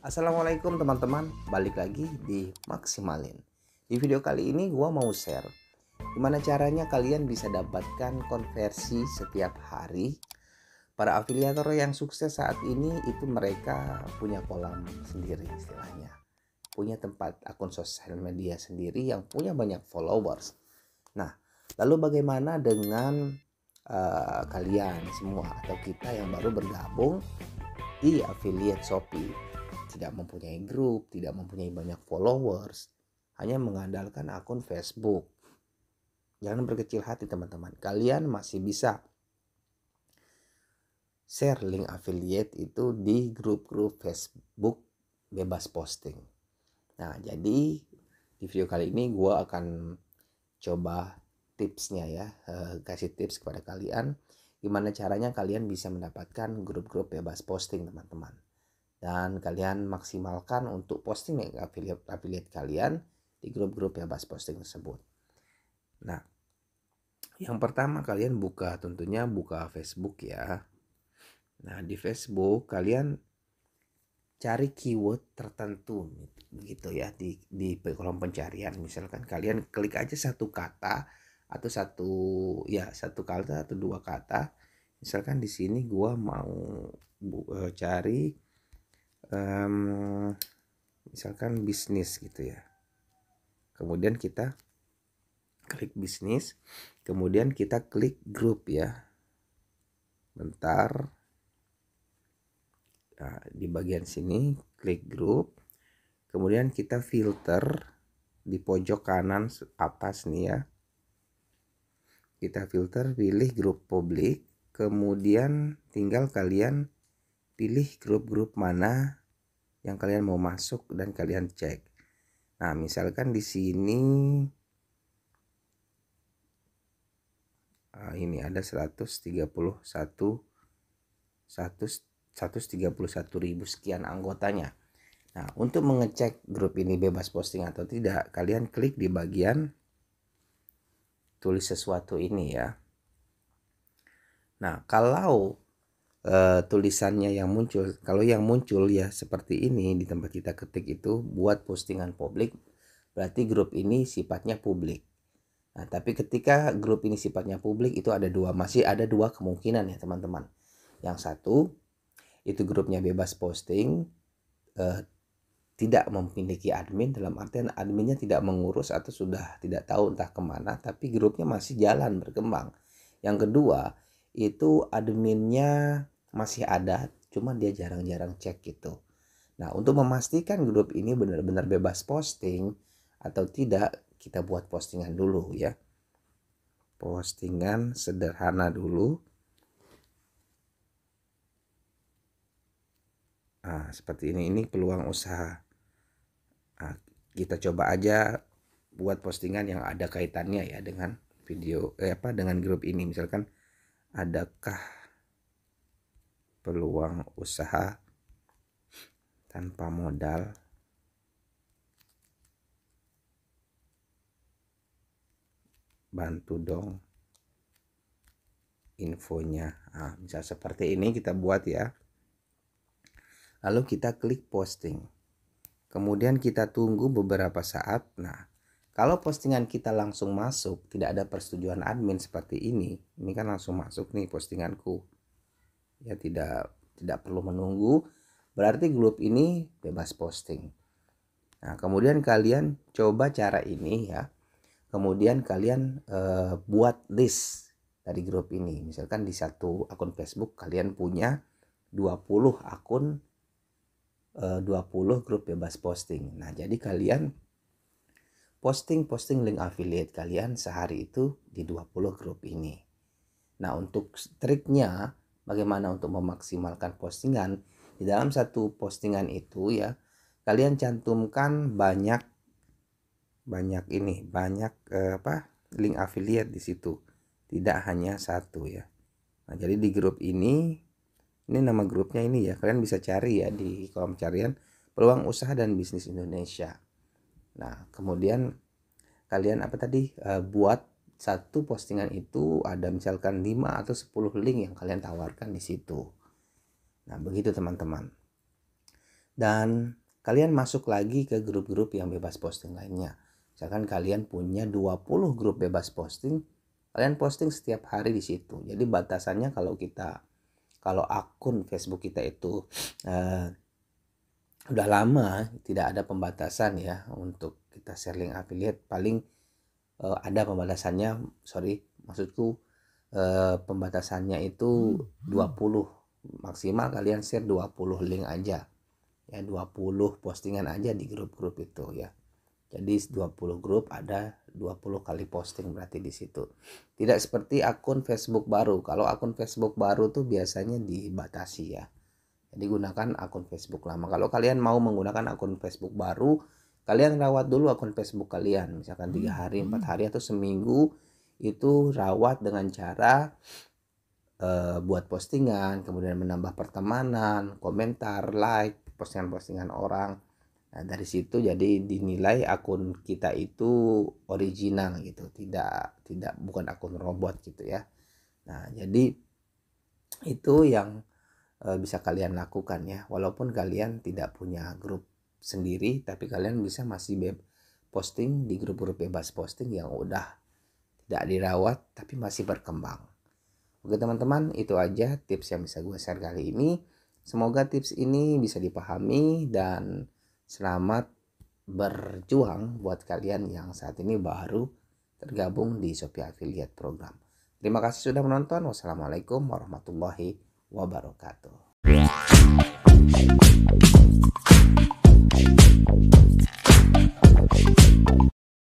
Assalamualaikum teman-teman, balik lagi di Maksimalin. Di video kali ini gua mau share gimana caranya kalian bisa dapatkan konversi setiap hari. Para afiliator yang sukses saat ini itu mereka punya kolam sendiri istilahnya. Punya tempat akun sosial media sendiri yang punya banyak followers. Nah, Lalu bagaimana dengan uh, kalian semua atau kita yang baru bergabung di affiliate Shopee? Tidak mempunyai grup, tidak mempunyai banyak followers, hanya mengandalkan akun Facebook. Jangan berkecil hati teman-teman. Kalian masih bisa share link affiliate itu di grup-grup Facebook bebas posting. Nah, jadi di video kali ini gue akan coba tipsnya ya eh, kasih tips kepada kalian gimana caranya kalian bisa mendapatkan grup-grup bebas posting teman-teman dan kalian maksimalkan untuk posting affiliate affiliate kalian di grup-grup bebas posting tersebut nah yang pertama kalian buka tentunya buka Facebook ya nah di Facebook kalian cari keyword tertentu gitu ya di di kolom pencarian misalkan kalian klik aja satu kata atau satu ya satu kata atau dua kata misalkan di sini gua mau uh, cari um, misalkan bisnis gitu ya kemudian kita klik bisnis kemudian kita klik grup ya bentar nah, di bagian sini klik grup kemudian kita filter di pojok kanan atas nih ya kita filter pilih grup publik kemudian tinggal kalian pilih grup-grup mana yang kalian mau masuk dan kalian cek nah misalkan di sini ah, ini ada 131 131 ribu sekian anggotanya. Nah, untuk mengecek grup ini bebas posting atau tidak, kalian klik di bagian tulis sesuatu ini ya. Nah, kalau e, tulisannya yang muncul, kalau yang muncul ya seperti ini di tempat kita ketik itu buat postingan publik, berarti grup ini sifatnya publik. Nah, tapi ketika grup ini sifatnya publik itu ada dua masih ada dua kemungkinan ya teman-teman. Yang satu itu grupnya bebas posting, e, tidak memiliki admin dalam artian adminnya tidak mengurus atau sudah tidak tahu entah kemana tapi grupnya masih jalan berkembang yang kedua itu adminnya masih ada cuma dia jarang-jarang cek gitu nah untuk memastikan grup ini benar-benar bebas posting atau tidak kita buat postingan dulu ya postingan sederhana dulu seperti ini ini peluang usaha. Nah, kita coba aja buat postingan yang ada kaitannya ya dengan video eh apa dengan grup ini misalkan adakah peluang usaha tanpa modal bantu dong infonya nah, misal seperti ini kita buat ya Lalu kita klik posting. Kemudian kita tunggu beberapa saat. Nah, kalau postingan kita langsung masuk, tidak ada persetujuan admin seperti ini. Ini kan langsung masuk nih postinganku. Ya tidak tidak perlu menunggu. Berarti grup ini bebas posting. Nah, kemudian kalian coba cara ini ya. Kemudian kalian eh, buat list dari grup ini. Misalkan di satu akun Facebook kalian punya 20 akun 20 eh, grup bebas posting. Nah, jadi kalian posting-posting link affiliate kalian sehari itu di 20 grup ini. Nah, untuk triknya bagaimana untuk memaksimalkan postingan di dalam satu postingan itu ya, kalian cantumkan banyak banyak ini, banyak eh, apa? link affiliate di situ. Tidak hanya satu ya. Nah, jadi di grup ini ini nama grupnya ini ya. Kalian bisa cari ya di kolom carian peluang usaha dan bisnis Indonesia. Nah, kemudian kalian apa tadi e, buat satu postingan itu ada misalkan 5 atau 10 link yang kalian tawarkan di situ. Nah, begitu teman-teman. Dan kalian masuk lagi ke grup-grup yang bebas posting lainnya. Misalkan kalian punya 20 grup bebas posting, kalian posting setiap hari di situ. Jadi batasannya kalau kita kalau akun Facebook kita itu uh, udah lama tidak ada pembatasan ya untuk kita share link affiliate paling uh, ada pembatasannya sorry maksudku uh, pembatasannya itu 20 maksimal kalian share 20 link aja ya 20 postingan aja di grup-grup itu ya jadi 20 grup ada 20 kali posting berarti di situ. Tidak seperti akun Facebook baru. Kalau akun Facebook baru tuh biasanya dibatasi ya. Jadi gunakan akun Facebook lama. Kalau kalian mau menggunakan akun Facebook baru, kalian rawat dulu akun Facebook kalian. Misalkan tiga hmm, hari, empat hmm. hari atau seminggu itu rawat dengan cara uh, buat postingan, kemudian menambah pertemanan, komentar, like, postingan-postingan orang Nah, dari situ jadi dinilai akun kita itu original gitu, tidak tidak bukan akun robot gitu ya. Nah, jadi itu yang e, bisa kalian lakukan ya. Walaupun kalian tidak punya grup sendiri, tapi kalian bisa masih be- posting di grup-grup bebas posting yang udah tidak dirawat tapi masih berkembang. Oke teman-teman, itu aja tips yang bisa gue share kali ini. Semoga tips ini bisa dipahami dan Selamat berjuang buat kalian yang saat ini baru tergabung di Shopee Affiliate Program. Terima kasih sudah menonton. Wassalamualaikum warahmatullahi wabarakatuh.